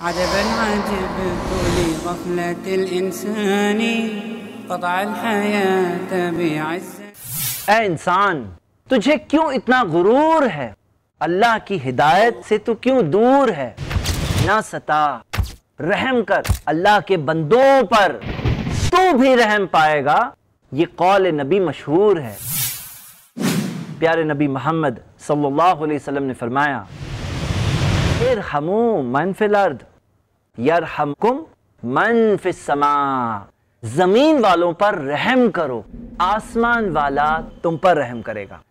عجب العجب كل غفلة الإنسان قطع الحياة بعز اے انسان تجھے کیوں اتنا غرور ہے اللہ کی ہدایت سے تو کیوں دور ہے نہ ستا رحم کر اللہ کے بندوں پر تو بھی رحم پائے گا یہ قول نبی مشہور ہے پیارے نبی محمد صلی اللہ علیہ وسلم نے فرمایا ارحمو من فی الارض یرحمکم من فی السماء زمین والوں پر رحم کرو آسمان والا تم پر رحم کرے گا